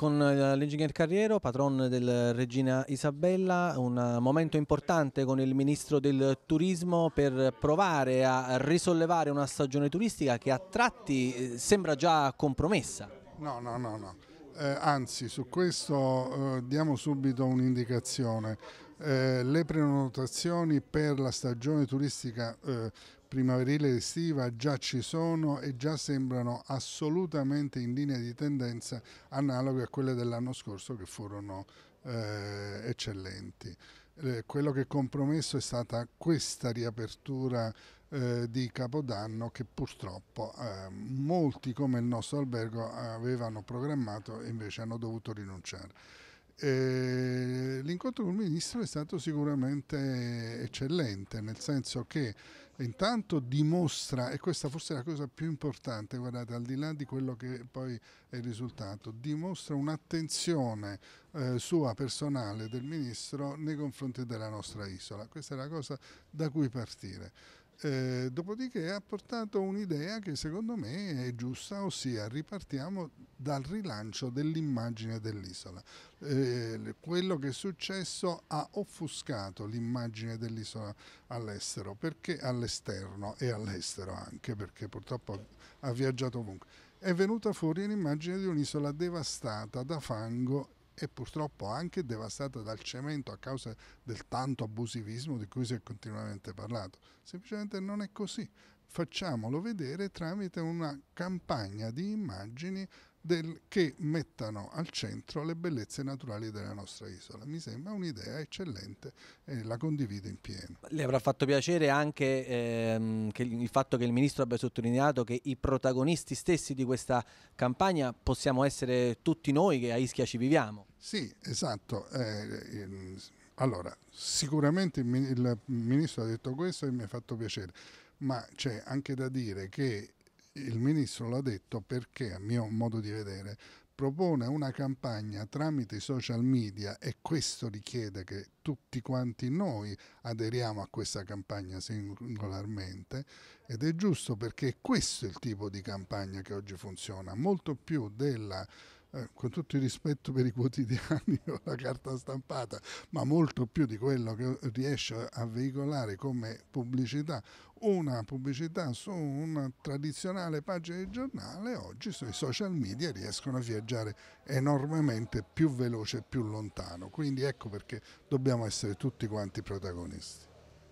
con eh, l'ingegner Carriero, patron del Regina Isabella, un momento importante con il ministro del turismo per provare a risollevare una stagione turistica che a tratti eh, sembra già compromessa. No, no, no, no. Eh, anzi, su questo eh, diamo subito un'indicazione. Eh, le prenotazioni per la stagione turistica eh, primaverile ed estiva già ci sono e già sembrano assolutamente in linea di tendenza analoghe a quelle dell'anno scorso che furono eh, eccellenti. Eh, quello che è compromesso è stata questa riapertura eh, di Capodanno che purtroppo eh, molti come il nostro albergo avevano programmato e invece hanno dovuto rinunciare. Eh, l'incontro con il ministro è stato sicuramente eccellente, nel senso che intanto dimostra, e questa forse è la cosa più importante, guardate, al di là di quello che poi è il risultato, dimostra un'attenzione eh, sua personale del ministro nei confronti della nostra isola. Questa è la cosa da cui partire. Eh, dopodiché ha portato un'idea che secondo me è giusta, ossia ripartiamo dal rilancio dell'immagine dell'isola. Eh, quello che è successo ha offuscato l'immagine dell'isola all'estero, perché all'esterno e all'estero anche, perché purtroppo ha viaggiato ovunque. È venuta fuori l'immagine di un'isola devastata da fango e purtroppo anche devastata dal cemento a causa del tanto abusivismo di cui si è continuamente parlato. Semplicemente non è così. Facciamolo vedere tramite una campagna di immagini del, che mettano al centro le bellezze naturali della nostra isola. Mi sembra un'idea eccellente e la condivido in pieno. Le avrà fatto piacere anche ehm, che il fatto che il Ministro abbia sottolineato che i protagonisti stessi di questa campagna possiamo essere tutti noi che a Ischia ci viviamo. Sì, esatto. Eh, allora, sicuramente il ministro ha detto questo e mi ha fatto piacere, ma c'è anche da dire che il ministro l'ha detto perché, a mio modo di vedere, propone una campagna tramite i social media e questo richiede che tutti quanti noi aderiamo a questa campagna singolarmente ed è giusto perché questo è il tipo di campagna che oggi funziona, molto più della eh, con tutto il rispetto per i quotidiani o la carta stampata, ma molto più di quello che riesce a veicolare come pubblicità una pubblicità su una tradizionale pagina di giornale, oggi sui social media riescono a viaggiare enormemente più veloce e più lontano. Quindi ecco perché dobbiamo essere tutti quanti protagonisti.